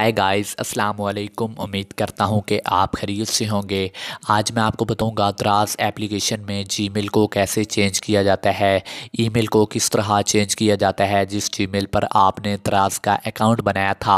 hi guys अस्सलाम वालेकुम उम्मीद करता हूँ कि आप खरीद से होंगे आज मैं आपको बताऊँगा द्रास एप्लीकेशन में जीमेल को कैसे चेंज किया जाता है ईमेल को किस तरह चेंज किया जाता है जिस जीमेल पर आपने द्रास का अकाउंट बनाया था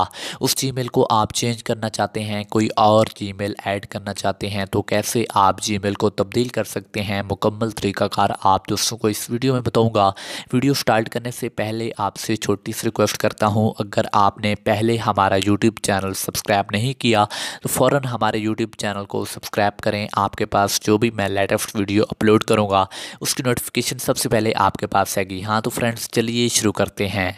उस जीमेल को आप चेंज करना चाहते हैं कोई और जीमेल ऐड करना चाहते हैं तो कैसे आप जी को तब्दील कर सकते हैं मुकम्मल तरीक़ाकार आप दोस्तों को इस वीडियो में बताऊँगा वीडियो स्टार्ट करने से पहले आपसे छोटी सी रिक्वेस्ट करता हूँ अगर आपने पहले हमारा यूट्यूब यूट्यूब चैनल सब्सक्राइब नहीं किया तो फ़ौर हमारे यूट्यूब चैनल को सब्सक्राइब करें आपके पास जो भी मैं लेटेस्ट वीडियो अपलोड करूँगा उसकी नोटिफिकेशन सबसे पहले आपके पास आएगी हाँ तो फ्रेंड्स चलिए शुरू करते हैं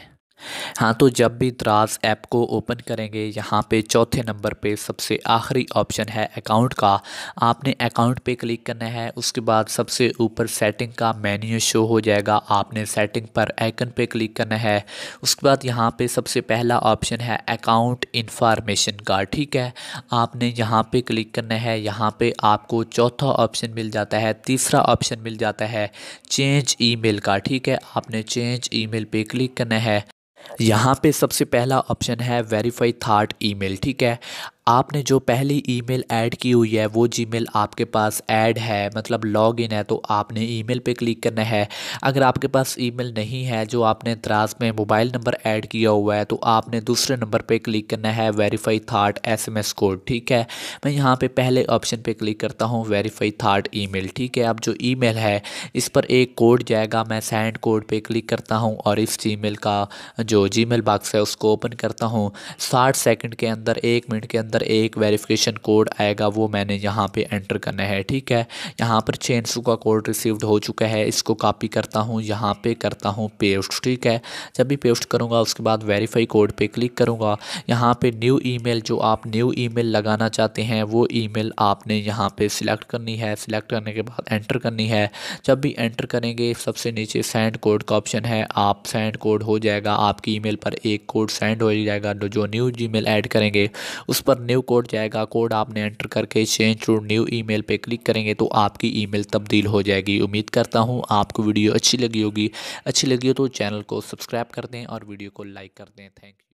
हाँ तो जब भी द्रास ऐप को ओपन करेंगे यहाँ पे चौथे नंबर पे सबसे आखिरी ऑप्शन है अकाउंट का आपने अकाउंट पे क्लिक करना है उसके बाद सबसे ऊपर सेटिंग का मेन्यू शो हो जाएगा आपने सेटिंग पर आइकन पे क्लिक करना है उसके बाद यहाँ पे सबसे पहला ऑप्शन है अकाउंट इन्फॉर्मेशन का ठीक है आपने यहाँ पर क्लिक करना है यहाँ पर आपको चौथा ऑप्शन मिल जाता है तीसरा ऑप्शन मिल जाता है चेंज ई का ठीक है आपने चेंज ई पे क्लिक करना है यहाँ पे सबसे पहला ऑप्शन है वेरीफाई थाट ईमेल ठीक है आपने जो पहली ईमेल ऐड की हुई है वो जीमेल आपके पास ऐड है मतलब लॉग इन है तो आपने ईमेल पे क्लिक करना है अगर आपके पास ईमेल नहीं है जो आपने द्रास में मोबाइल नंबर ऐड किया हुआ है तो आपने दूसरे नंबर पे क्लिक करना है वेरीफाई थाट एसएमएस कोड ठीक है मैं यहाँ पे पहले ऑप्शन पे क्लिक करता हूँ वेरीफाई थाट ई ठीक है अब जो ई है इस पर एक कोड जाएगा मैं सेंड कोड पर क्लिक करता हूँ और इस जी का जो जी बॉक्स है उसको ओपन करता हूँ साठ सेकेंड के अंदर एक मिनट के अंदर अंदर एक वेरिफिकेशन कोड आएगा वो मैंने यहाँ पे एंटर करना है ठीक है यहाँ पर छः का कोड रिसीव्ड हो चुका है इसको कॉपी करता हूँ यहाँ पे करता हूँ पेस्ट ठीक है जब भी पेस्ट करूँगा उसके बाद वेरीफाई कोड पे क्लिक करूँगा यहाँ पे न्यू ईमेल जो आप न्यू ईमेल लगाना चाहते हैं वो ईमेल आपने यहाँ पे सिलेक्ट करनी है सिलेक्ट करने के बाद एंटर करनी है जब भी एंटर करेंगे सबसे नीचे सेंड कोड का ऑप्शन है आप सेंड कोड हो जाएगा आपकी ईमेल पर एक कोड सेंड हो जाएगा जो न्यू जी मेल ऐड करेंगे उस पर न्यू कोड जाएगा कोड आपने एंटर करके चेंज टू न्यू ईमेल पे क्लिक करेंगे तो आपकी ईमेल तब्दील हो जाएगी उम्मीद करता हूँ आपको वीडियो अच्छी लगी होगी अच्छी लगी हो तो चैनल को सब्सक्राइब कर दें और वीडियो को लाइक कर दें थैंक यू